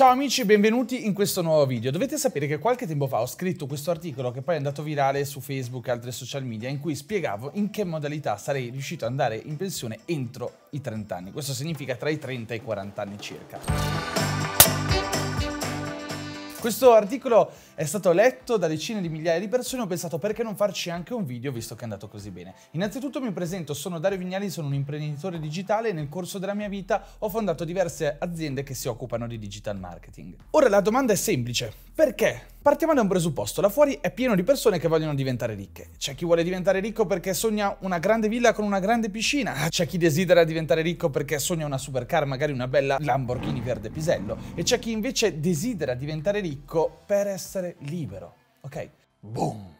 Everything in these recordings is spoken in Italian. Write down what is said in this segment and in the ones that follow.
Ciao amici benvenuti in questo nuovo video. Dovete sapere che qualche tempo fa ho scritto questo articolo che poi è andato virale su Facebook e altri social media in cui spiegavo in che modalità sarei riuscito ad andare in pensione entro i 30 anni. Questo significa tra i 30 e i 40 anni circa. Questo articolo è stato letto da decine di migliaia di persone e ho pensato perché non farci anche un video visto che è andato così bene. Innanzitutto mi presento, sono Dario Vignali, sono un imprenditore digitale e nel corso della mia vita ho fondato diverse aziende che si occupano di digital marketing. Ora la domanda è semplice, perché Partiamo da un presupposto, là fuori è pieno di persone che vogliono diventare ricche. C'è chi vuole diventare ricco perché sogna una grande villa con una grande piscina, c'è chi desidera diventare ricco perché sogna una supercar, magari una bella Lamborghini verde pisello, e c'è chi invece desidera diventare ricco per essere libero. Ok? Boom!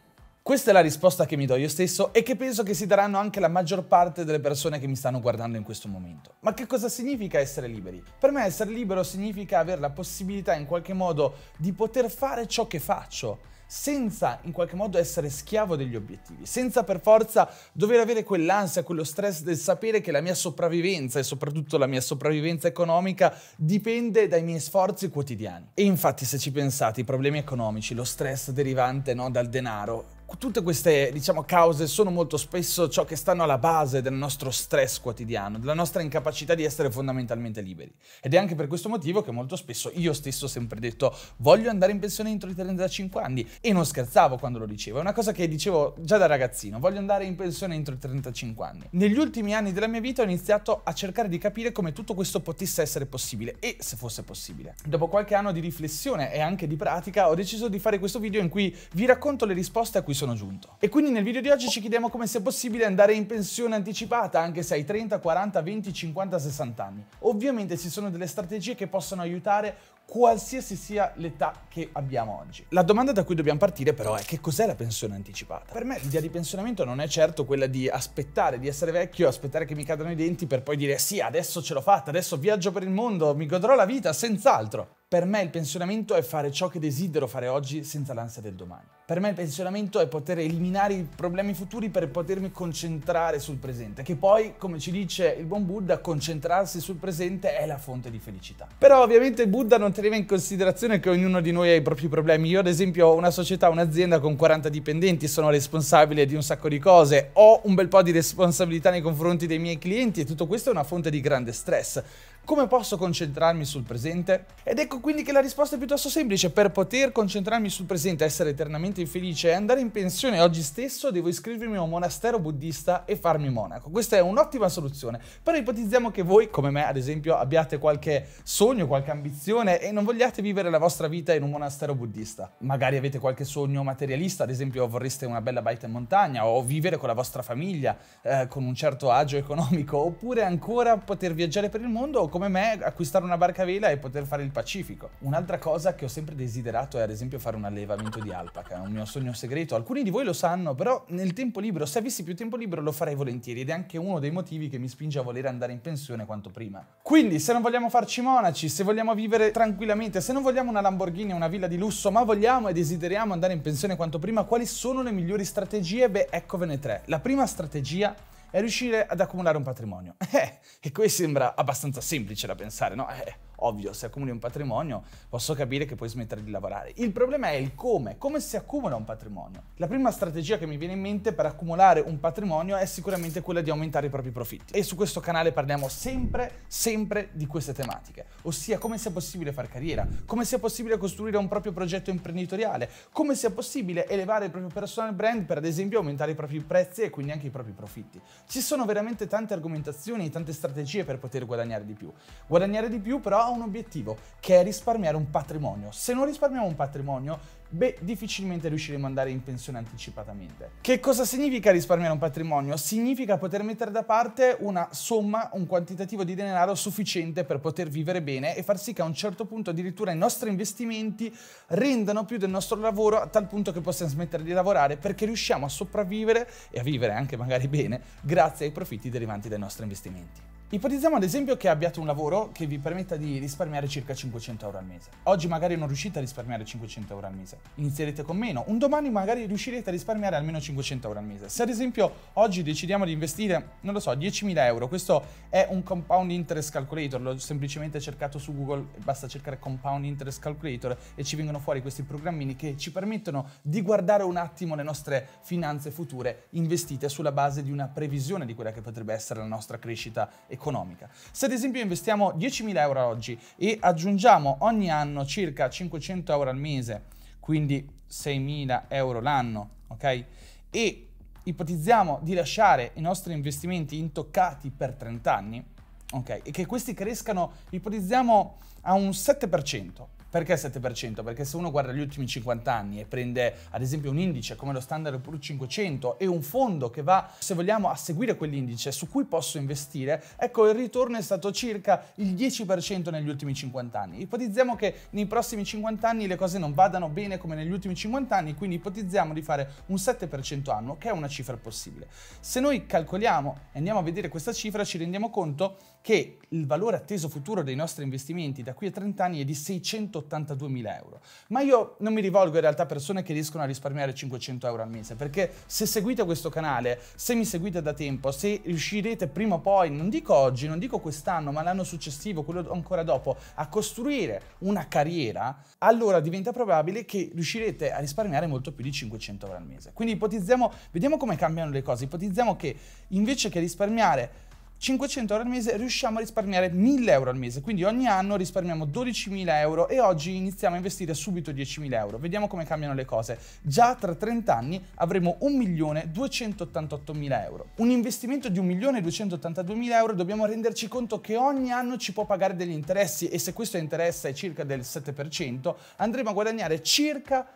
Questa è la risposta che mi do io stesso e che penso che si daranno anche la maggior parte delle persone che mi stanno guardando in questo momento. Ma che cosa significa essere liberi? Per me essere libero significa avere la possibilità in qualche modo di poter fare ciò che faccio senza in qualche modo essere schiavo degli obiettivi, senza per forza dover avere quell'ansia, quello stress del sapere che la mia sopravvivenza e soprattutto la mia sopravvivenza economica dipende dai miei sforzi quotidiani. E infatti se ci pensate i problemi economici, lo stress derivante no, dal denaro, tutte queste diciamo, cause sono molto spesso ciò che stanno alla base del nostro stress quotidiano, della nostra incapacità di essere fondamentalmente liberi. Ed è anche per questo motivo che molto spesso io stesso ho sempre detto voglio andare in pensione entro i 35 anni e non scherzavo quando lo dicevo, è una cosa che dicevo già da ragazzino, voglio andare in pensione entro i 35 anni. Negli ultimi anni della mia vita ho iniziato a cercare di capire come tutto questo potesse essere possibile e se fosse possibile. Dopo qualche anno di riflessione e anche di pratica ho deciso di fare questo video in cui vi racconto le risposte a cui sono giunto. E quindi nel video di oggi ci chiediamo come sia possibile andare in pensione anticipata anche se hai 30, 40, 20, 50, 60 anni. Ovviamente ci sono delle strategie che possono aiutare qualsiasi sia l'età che abbiamo oggi. La domanda da cui dobbiamo partire però è che cos'è la pensione anticipata? Per me l'idea di pensionamento non è certo quella di aspettare di essere vecchio, aspettare che mi cadano i denti per poi dire sì, adesso ce l'ho fatta, adesso viaggio per il mondo, mi godrò la vita, senz'altro. Per me il pensionamento è fare ciò che desidero fare oggi senza l'ansia del domani. Per me il pensionamento è poter eliminare i problemi futuri per potermi concentrare sul presente, che poi, come ci dice il buon Buddha, concentrarsi sul presente è la fonte di felicità. Però ovviamente il Buddha non teneva in considerazione che ognuno di noi ha i propri problemi. Io ad esempio ho una società, un'azienda con 40 dipendenti, sono responsabile di un sacco di cose, ho un bel po' di responsabilità nei confronti dei miei clienti e tutto questo è una fonte di grande stress. Come posso concentrarmi sul presente? Ed ecco quindi che la risposta è piuttosto semplice. Per poter concentrarmi sul presente, essere eternamente felice e andare in pensione oggi stesso, devo iscrivermi a un monastero buddista e farmi monaco. Questa è un'ottima soluzione. Però ipotizziamo che voi, come me ad esempio, abbiate qualche sogno, qualche ambizione e non vogliate vivere la vostra vita in un monastero buddista. Magari avete qualche sogno materialista, ad esempio vorreste una bella baita in montagna o vivere con la vostra famiglia eh, con un certo agio economico, oppure ancora poter viaggiare per il mondo o come come me acquistare una barca a vela e poter fare il Pacifico. Un'altra cosa che ho sempre desiderato è ad esempio fare un allevamento di alpaca, è un mio sogno segreto. Alcuni di voi lo sanno, però nel tempo libero, se avessi più tempo libero lo farei volentieri ed è anche uno dei motivi che mi spinge a voler andare in pensione quanto prima. Quindi se non vogliamo farci monaci, se vogliamo vivere tranquillamente, se non vogliamo una Lamborghini o una villa di lusso, ma vogliamo e desideriamo andare in pensione quanto prima, quali sono le migliori strategie? Beh, eccovene tre. La prima strategia è riuscire ad accumulare un patrimonio. Eh, e qui sembra abbastanza semplice da pensare, no? Eh ovvio, se accumuli un patrimonio posso capire che puoi smettere di lavorare. Il problema è il come, come si accumula un patrimonio. La prima strategia che mi viene in mente per accumulare un patrimonio è sicuramente quella di aumentare i propri profitti. E su questo canale parliamo sempre, sempre di queste tematiche, ossia come sia possibile fare carriera, come sia possibile costruire un proprio progetto imprenditoriale, come sia possibile elevare il proprio personal brand per ad esempio aumentare i propri prezzi e quindi anche i propri profitti. Ci sono veramente tante argomentazioni, e tante strategie per poter guadagnare di più. Guadagnare di più però un obiettivo, che è risparmiare un patrimonio. Se non risparmiamo un patrimonio, beh, difficilmente riusciremo ad andare in pensione anticipatamente. Che cosa significa risparmiare un patrimonio? Significa poter mettere da parte una somma, un quantitativo di denaro sufficiente per poter vivere bene e far sì che a un certo punto addirittura i nostri investimenti rendano più del nostro lavoro a tal punto che possiamo smettere di lavorare perché riusciamo a sopravvivere e a vivere anche magari bene grazie ai profitti derivanti dai nostri investimenti. Ipotizziamo ad esempio che abbiate un lavoro che vi permetta di risparmiare circa 500 euro al mese. Oggi magari non riuscite a risparmiare 500 euro al mese, inizierete con meno, un domani magari riuscirete a risparmiare almeno 500 euro al mese. Se ad esempio oggi decidiamo di investire, non lo so, 10.000 euro, questo è un compound interest calculator, l'ho semplicemente cercato su Google, basta cercare compound interest calculator e ci vengono fuori questi programmini che ci permettono di guardare un attimo le nostre finanze future investite sulla base di una previsione di quella che potrebbe essere la nostra crescita economica economica. Se ad esempio investiamo 10.000 euro oggi e aggiungiamo ogni anno circa 500 euro al mese, quindi 6.000 euro l'anno, ok? E ipotizziamo di lasciare i nostri investimenti intoccati per 30 anni, ok? E che questi crescano, ipotizziamo, a un 7%, perché 7%? Perché se uno guarda gli ultimi 50 anni e prende ad esempio un indice come lo Standard Poor's 500 e un fondo che va, se vogliamo, a seguire quell'indice su cui posso investire, ecco il ritorno è stato circa il 10% negli ultimi 50 anni. Ipotizziamo che nei prossimi 50 anni le cose non vadano bene come negli ultimi 50 anni, quindi ipotizziamo di fare un 7% annuo, che è una cifra possibile. Se noi calcoliamo e andiamo a vedere questa cifra ci rendiamo conto che il valore atteso futuro dei nostri investimenti da qui a 30 anni è di 682 mila euro. Ma io non mi rivolgo in realtà a persone che riescono a risparmiare 500 euro al mese, perché se seguite questo canale, se mi seguite da tempo, se riuscirete prima o poi, non dico oggi, non dico quest'anno, ma l'anno successivo, quello ancora dopo, a costruire una carriera, allora diventa probabile che riuscirete a risparmiare molto più di 500 euro al mese. Quindi ipotizziamo, vediamo come cambiano le cose, ipotizziamo che invece che risparmiare 500 euro al mese riusciamo a risparmiare 1000 euro al mese, quindi ogni anno risparmiamo 12.000 euro e oggi iniziamo a investire subito 10.000 euro. Vediamo come cambiano le cose. Già tra 30 anni avremo 1.288.000 euro. Un investimento di 1.282.000 euro dobbiamo renderci conto che ogni anno ci può pagare degli interessi e se questo interesse è circa del 7%, andremo a guadagnare circa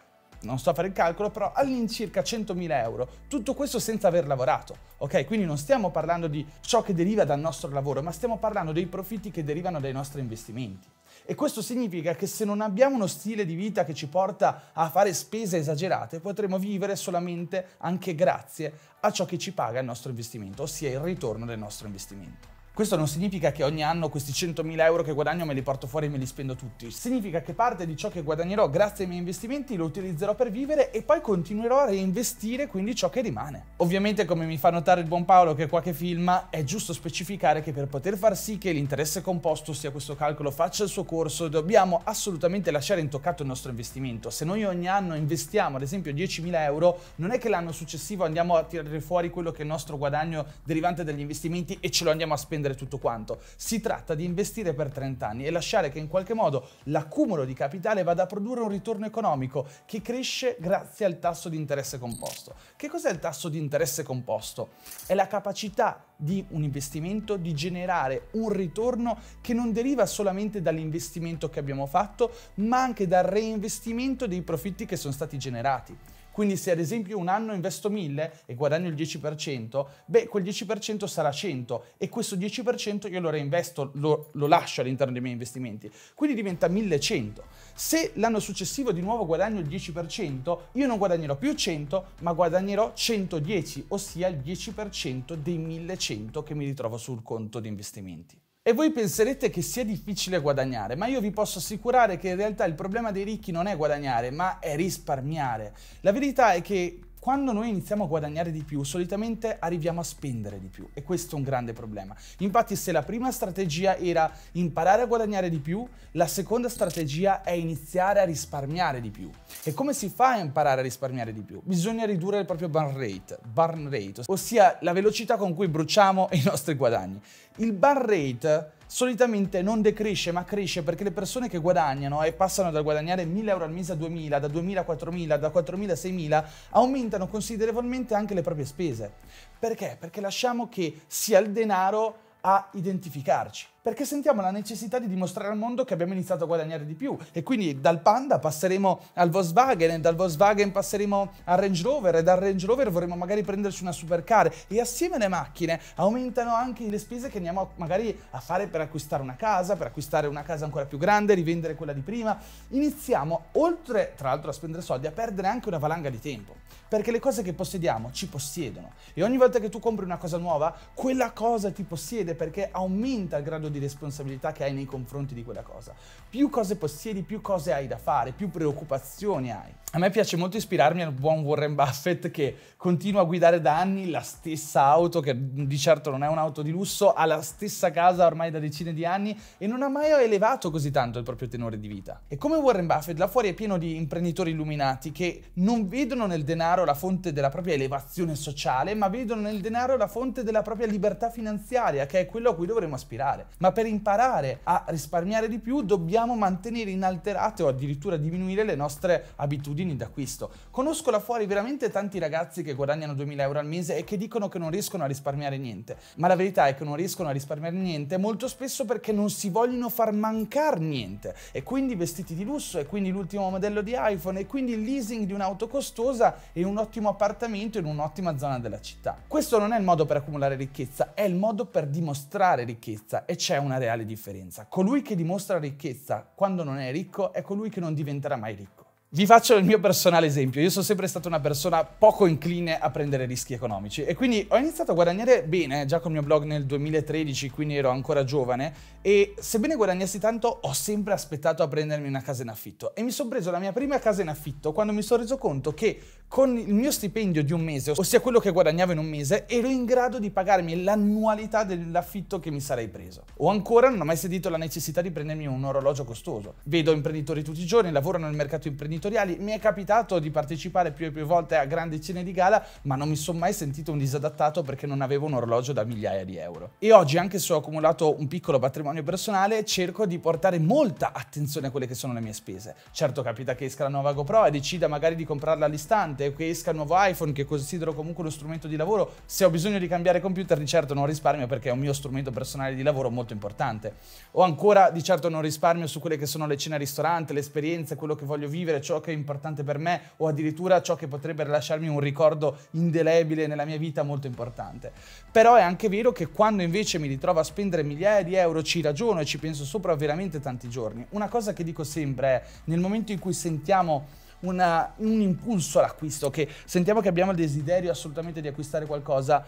non sto a fare il calcolo, però all'incirca 100.000 euro. Tutto questo senza aver lavorato, ok? Quindi non stiamo parlando di ciò che deriva dal nostro lavoro, ma stiamo parlando dei profitti che derivano dai nostri investimenti. E questo significa che se non abbiamo uno stile di vita che ci porta a fare spese esagerate, potremo vivere solamente anche grazie a ciò che ci paga il nostro investimento, ossia il ritorno del nostro investimento. Questo non significa che ogni anno questi 100.000 euro che guadagno me li porto fuori e me li spendo tutti. Significa che parte di ciò che guadagnerò grazie ai miei investimenti lo utilizzerò per vivere e poi continuerò a reinvestire quindi ciò che rimane. Ovviamente come mi fa notare il buon Paolo che qua che filma è giusto specificare che per poter far sì che l'interesse composto, sia questo calcolo, faccia il suo corso dobbiamo assolutamente lasciare intoccato il nostro investimento. Se noi ogni anno investiamo ad esempio 10.000 euro non è che l'anno successivo andiamo a tirare fuori quello che è il nostro guadagno derivante dagli investimenti e ce lo andiamo a spendere vendere tutto quanto. Si tratta di investire per 30 anni e lasciare che in qualche modo l'accumulo di capitale vada a produrre un ritorno economico che cresce grazie al tasso di interesse composto. Che cos'è il tasso di interesse composto? È la capacità di un investimento di generare un ritorno che non deriva solamente dall'investimento che abbiamo fatto, ma anche dal reinvestimento dei profitti che sono stati generati. Quindi se ad esempio un anno investo 1000 e guadagno il 10%, beh, quel 10% sarà 100 e questo 10% io lo reinvesto, lo, lo lascio all'interno dei miei investimenti. Quindi diventa 1100. Se l'anno successivo di nuovo guadagno il 10%, io non guadagnerò più 100, ma guadagnerò 110, ossia il 10% dei 1100 che mi ritrovo sul conto di investimenti. E voi penserete che sia difficile guadagnare, ma io vi posso assicurare che in realtà il problema dei ricchi non è guadagnare, ma è risparmiare. La verità è che quando noi iniziamo a guadagnare di più, solitamente arriviamo a spendere di più e questo è un grande problema. Infatti se la prima strategia era imparare a guadagnare di più, la seconda strategia è iniziare a risparmiare di più. E come si fa a imparare a risparmiare di più? Bisogna ridurre il proprio burn rate, burn rate ossia la velocità con cui bruciamo i nostri guadagni. Il burn rate solitamente non decresce ma cresce perché le persone che guadagnano e passano dal guadagnare 1000 euro al mese a 2000, da 2000 a 4000, da 4000 a 6000, aumentano considerevolmente anche le proprie spese. Perché? Perché lasciamo che sia il denaro a identificarci perché sentiamo la necessità di dimostrare al mondo che abbiamo iniziato a guadagnare di più e quindi dal Panda passeremo al Volkswagen e dal Volkswagen passeremo al Range Rover e dal Range Rover vorremmo magari prenderci una supercar e assieme alle macchine aumentano anche le spese che andiamo magari a fare per acquistare una casa, per acquistare una casa ancora più grande, rivendere quella di prima. Iniziamo oltre tra l'altro a spendere soldi a perdere anche una valanga di tempo perché le cose che possediamo ci possiedono e ogni volta che tu compri una cosa nuova quella cosa ti possiede perché aumenta il grado di di responsabilità che hai nei confronti di quella cosa. Più cose possiedi, più cose hai da fare, più preoccupazioni hai. A me piace molto ispirarmi al buon Warren Buffett che continua a guidare da anni la stessa auto, che di certo non è un'auto di lusso, ha la stessa casa ormai da decine di anni e non ha mai elevato così tanto il proprio tenore di vita. E come Warren Buffett, là fuori è pieno di imprenditori illuminati che non vedono nel denaro la fonte della propria elevazione sociale, ma vedono nel denaro la fonte della propria libertà finanziaria, che è quello a cui dovremmo aspirare. Ma per imparare a risparmiare di più dobbiamo mantenere inalterate o addirittura diminuire le nostre abitudini abitudini d'acquisto. Conosco là fuori veramente tanti ragazzi che guadagnano 2000 euro al mese e che dicono che non riescono a risparmiare niente, ma la verità è che non riescono a risparmiare niente molto spesso perché non si vogliono far mancare niente e quindi vestiti di lusso e quindi l'ultimo modello di iPhone e quindi il leasing di un'auto costosa e un ottimo appartamento in un'ottima zona della città. Questo non è il modo per accumulare ricchezza, è il modo per dimostrare ricchezza e c'è una reale differenza. Colui che dimostra ricchezza quando non è ricco è colui che non diventerà mai ricco. Vi faccio il mio personale esempio. Io sono sempre stata una persona poco incline a prendere rischi economici e quindi ho iniziato a guadagnare bene già col mio blog nel 2013, quindi ero ancora giovane e sebbene guadagnassi tanto ho sempre aspettato a prendermi una casa in affitto e mi sono preso la mia prima casa in affitto quando mi sono reso conto che con il mio stipendio di un mese, ossia quello che guadagnavo in un mese, ero in grado di pagarmi l'annualità dell'affitto che mi sarei preso. O ancora non ho mai sentito la necessità di prendermi un orologio costoso. Vedo imprenditori tutti i giorni, lavorano nel mercato imprenditoriale editoriali. Mi è capitato di partecipare più e più volte a grandi cene di gala, ma non mi sono mai sentito un disadattato perché non avevo un orologio da migliaia di euro. E oggi, anche se ho accumulato un piccolo patrimonio personale, cerco di portare molta attenzione a quelle che sono le mie spese. Certo capita che esca la nuova GoPro e decida magari di comprarla all'istante, che esca il nuovo iPhone che considero comunque uno strumento di lavoro. Se ho bisogno di cambiare computer, di certo non risparmio perché è un mio strumento personale di lavoro molto importante. O ancora di certo non risparmio su quelle che sono le cene al ristorante, le esperienze, quello che voglio vivere, cioè ciò che è importante per me o addirittura ciò che potrebbe lasciarmi un ricordo indelebile nella mia vita molto importante. Però è anche vero che quando invece mi ritrovo a spendere migliaia di euro ci ragiono e ci penso sopra veramente tanti giorni. Una cosa che dico sempre è nel momento in cui sentiamo una, un impulso all'acquisto, che sentiamo che abbiamo il desiderio assolutamente di acquistare qualcosa,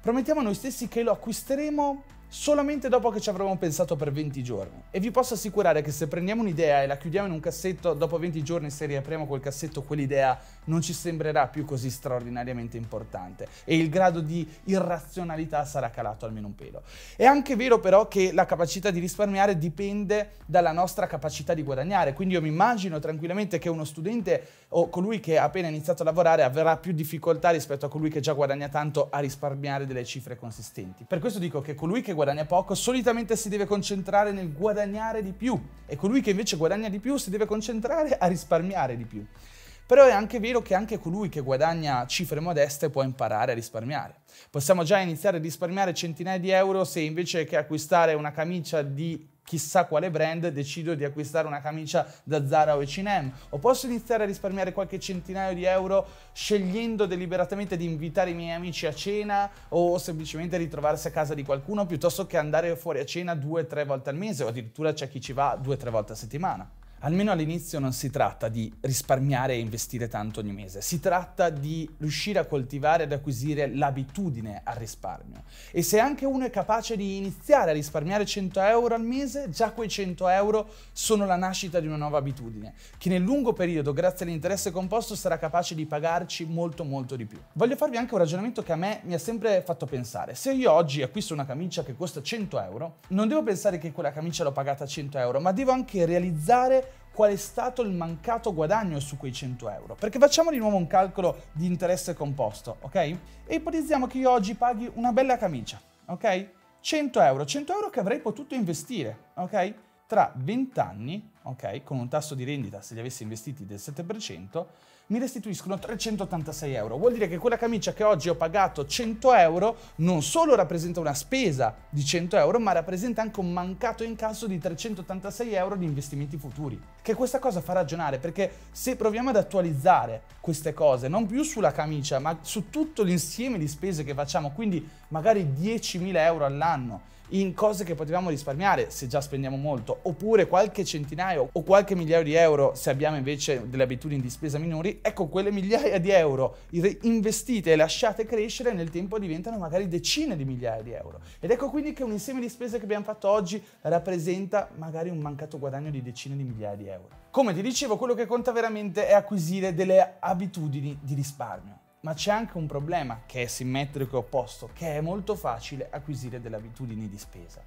promettiamo a noi stessi che lo acquisteremo solamente dopo che ci avremo pensato per 20 giorni. E vi posso assicurare che se prendiamo un'idea e la chiudiamo in un cassetto, dopo 20 giorni se riapriamo quel cassetto, quell'idea non ci sembrerà più così straordinariamente importante e il grado di irrazionalità sarà calato almeno un pelo. È anche vero però che la capacità di risparmiare dipende dalla nostra capacità di guadagnare, quindi io mi immagino tranquillamente che uno studente o colui che ha appena iniziato a lavorare avrà più difficoltà rispetto a colui che già guadagna tanto a risparmiare delle cifre consistenti. Per questo dico che colui che guadagna guadagna poco solitamente si deve concentrare nel guadagnare di più e colui che invece guadagna di più si deve concentrare a risparmiare di più. Però è anche vero che anche colui che guadagna cifre modeste può imparare a risparmiare. Possiamo già iniziare a risparmiare centinaia di euro se invece che acquistare una camicia di chissà quale brand, decido di acquistare una camicia da Zara o H&M o posso iniziare a risparmiare qualche centinaio di euro scegliendo deliberatamente di invitare i miei amici a cena o semplicemente ritrovarsi a casa di qualcuno piuttosto che andare fuori a cena due o tre volte al mese o addirittura c'è chi ci va due o tre volte a settimana almeno all'inizio non si tratta di risparmiare e investire tanto ogni mese, si tratta di riuscire a coltivare ed acquisire l'abitudine al risparmio. E se anche uno è capace di iniziare a risparmiare 100 euro al mese, già quei 100 euro sono la nascita di una nuova abitudine, che nel lungo periodo, grazie all'interesse composto, sarà capace di pagarci molto molto di più. Voglio farvi anche un ragionamento che a me mi ha sempre fatto pensare. Se io oggi acquisto una camicia che costa 100 euro, non devo pensare che quella camicia l'ho pagata 100 euro, ma devo anche realizzare qual è stato il mancato guadagno su quei 100 euro. Perché facciamo di nuovo un calcolo di interesse composto, ok? E ipotizziamo che io oggi paghi una bella camicia, ok? 100 euro, 100 euro che avrei potuto investire, ok? Tra 20 anni, ok? Con un tasso di rendita, se li avessi investiti del 7%, mi restituiscono 386 euro. Vuol dire che quella camicia che oggi ho pagato 100 euro non solo rappresenta una spesa di 100 euro, ma rappresenta anche un mancato incasso di 386 euro di investimenti futuri. Che questa cosa fa ragionare perché se proviamo ad attualizzare queste cose, non più sulla camicia, ma su tutto l'insieme di spese che facciamo, quindi magari 10.000 euro all'anno, in cose che potevamo risparmiare se già spendiamo molto, oppure qualche centinaio o qualche migliaio di euro se abbiamo invece delle abitudini di spesa minori, ecco quelle migliaia di euro investite e lasciate crescere nel tempo diventano magari decine di migliaia di euro. Ed ecco quindi che un insieme di spese che abbiamo fatto oggi rappresenta magari un mancato guadagno di decine di migliaia di euro. Come ti dicevo, quello che conta veramente è acquisire delle abitudini di risparmio. Ma c'è anche un problema che è simmetrico e opposto, che è molto facile acquisire delle abitudini di spesa.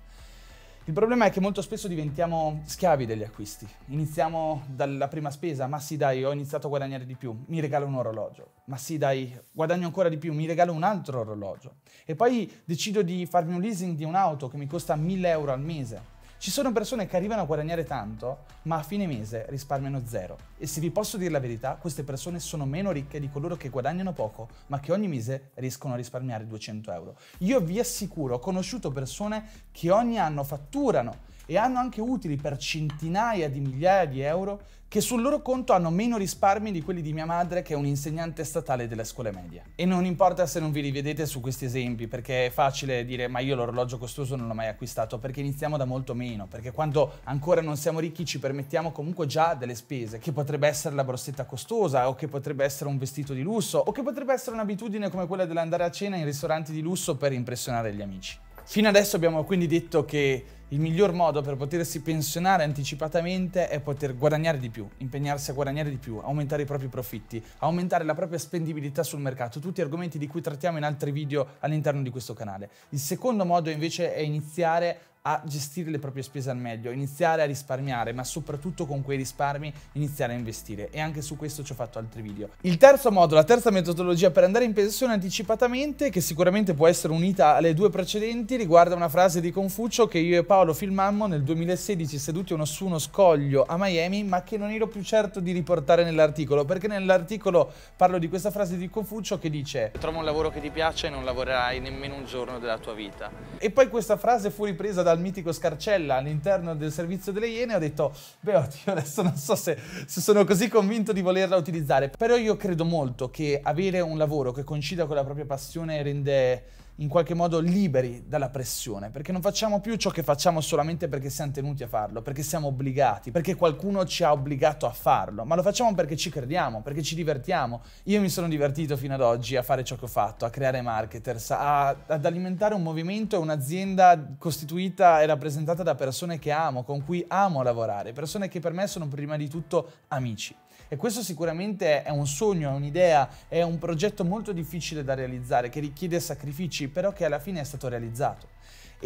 Il problema è che molto spesso diventiamo schiavi degli acquisti. Iniziamo dalla prima spesa, ma sì dai, ho iniziato a guadagnare di più, mi regalo un orologio. Ma sì dai, guadagno ancora di più, mi regalo un altro orologio. E poi decido di farmi un leasing di un'auto che mi costa 1000 euro al mese ci sono persone che arrivano a guadagnare tanto, ma a fine mese risparmiano zero. E se vi posso dire la verità, queste persone sono meno ricche di coloro che guadagnano poco, ma che ogni mese riescono a risparmiare 200 euro. Io vi assicuro, ho conosciuto persone che ogni anno fatturano e hanno anche utili per centinaia di migliaia di euro che sul loro conto hanno meno risparmi di quelli di mia madre che è un insegnante statale delle scuole medie. E non importa se non vi rivedete su questi esempi, perché è facile dire ma io l'orologio costoso non l'ho mai acquistato, perché iniziamo da molto meno, perché quando ancora non siamo ricchi ci permettiamo comunque già delle spese, che potrebbe essere la borsetta costosa, o che potrebbe essere un vestito di lusso, o che potrebbe essere un'abitudine come quella dell'andare a cena in ristoranti di lusso per impressionare gli amici. Fino adesso abbiamo quindi detto che il miglior modo per potersi pensionare anticipatamente è poter guadagnare di più, impegnarsi a guadagnare di più, aumentare i propri profitti, aumentare la propria spendibilità sul mercato, tutti argomenti di cui trattiamo in altri video all'interno di questo canale. Il secondo modo invece è iniziare a gestire le proprie spese al meglio, iniziare a risparmiare, ma soprattutto con quei risparmi iniziare a investire. E anche su questo ci ho fatto altri video. Il terzo modo, la terza metodologia per andare in pensione anticipatamente, che sicuramente può essere unita alle due precedenti, riguarda una frase di Confucio che io e Paolo filmammo nel 2016 seduti uno su uno scoglio a Miami, ma che non ero più certo di riportare nell'articolo, perché nell'articolo parlo di questa frase di Confucio che dice Trova un lavoro che ti piace e non lavorerai nemmeno un giorno della tua vita. E poi questa frase fu ripresa da dal mitico Scarcella all'interno del servizio delle Iene, ho detto, beh oddio, adesso non so se, se sono così convinto di volerla utilizzare, però io credo molto che avere un lavoro che coincida con la propria passione rende in qualche modo liberi dalla pressione, perché non facciamo più ciò che facciamo solamente perché siamo tenuti a farlo, perché siamo obbligati, perché qualcuno ci ha obbligato a farlo, ma lo facciamo perché ci crediamo, perché ci divertiamo. Io mi sono divertito fino ad oggi a fare ciò che ho fatto, a creare marketers, a, ad alimentare un movimento e un'azienda costituita e rappresentata da persone che amo, con cui amo lavorare, persone che per me sono prima di tutto amici. E questo sicuramente è un sogno, è un'idea, è un progetto molto difficile da realizzare, che richiede sacrifici, però che alla fine è stato realizzato.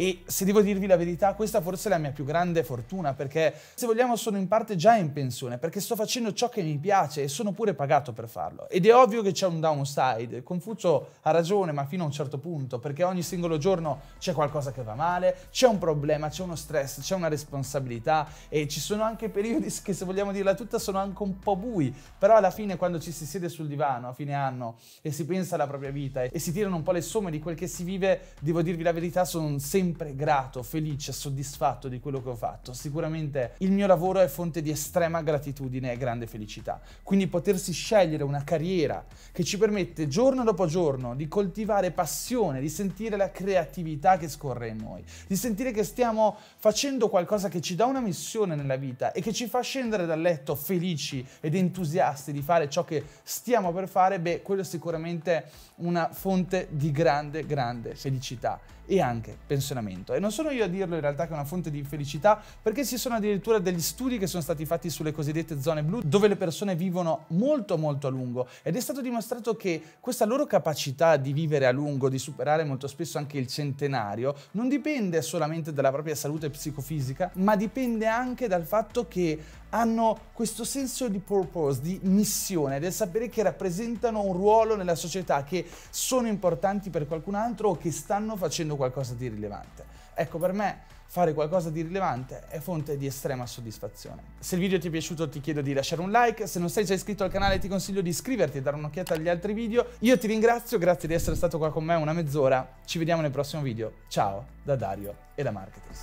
E se devo dirvi la verità, questa forse è la mia più grande fortuna, perché se vogliamo sono in parte già in pensione, perché sto facendo ciò che mi piace e sono pure pagato per farlo. Ed è ovvio che c'è un downside. Confucio ha ragione, ma fino a un certo punto, perché ogni singolo giorno c'è qualcosa che va male, c'è un problema, c'è uno stress, c'è una responsabilità e ci sono anche periodi che, se vogliamo dirla tutta, sono anche un po' bui. Però alla fine, quando ci si siede sul divano a fine anno e si pensa alla propria vita e si tirano un po' le somme di quel che si vive, devo dirvi la verità, sono sempre sempre grato, felice, soddisfatto di quello che ho fatto. Sicuramente il mio lavoro è fonte di estrema gratitudine e grande felicità. Quindi potersi scegliere una carriera che ci permette giorno dopo giorno di coltivare passione, di sentire la creatività che scorre in noi, di sentire che stiamo facendo qualcosa che ci dà una missione nella vita e che ci fa scendere dal letto felici ed entusiasti di fare ciò che stiamo per fare, beh, quello è sicuramente una fonte di grande, grande felicità e anche pensionamento. E non sono io a dirlo in realtà che è una fonte di infelicità, perché ci sono addirittura degli studi che sono stati fatti sulle cosiddette zone blu, dove le persone vivono molto molto a lungo ed è stato dimostrato che questa loro capacità di vivere a lungo, di superare molto spesso anche il centenario, non dipende solamente dalla propria salute psicofisica, ma dipende anche dal fatto che hanno questo senso di purpose, di missione, del sapere che rappresentano un ruolo nella società, che sono importanti per qualcun altro o che stanno facendo qualcosa di rilevante. Ecco, per me fare qualcosa di rilevante è fonte di estrema soddisfazione. Se il video ti è piaciuto ti chiedo di lasciare un like, se non sei già iscritto al canale ti consiglio di iscriverti e dare un'occhiata agli altri video. Io ti ringrazio, grazie di essere stato qua con me una mezz'ora, ci vediamo nel prossimo video. Ciao da Dario e da Marketers.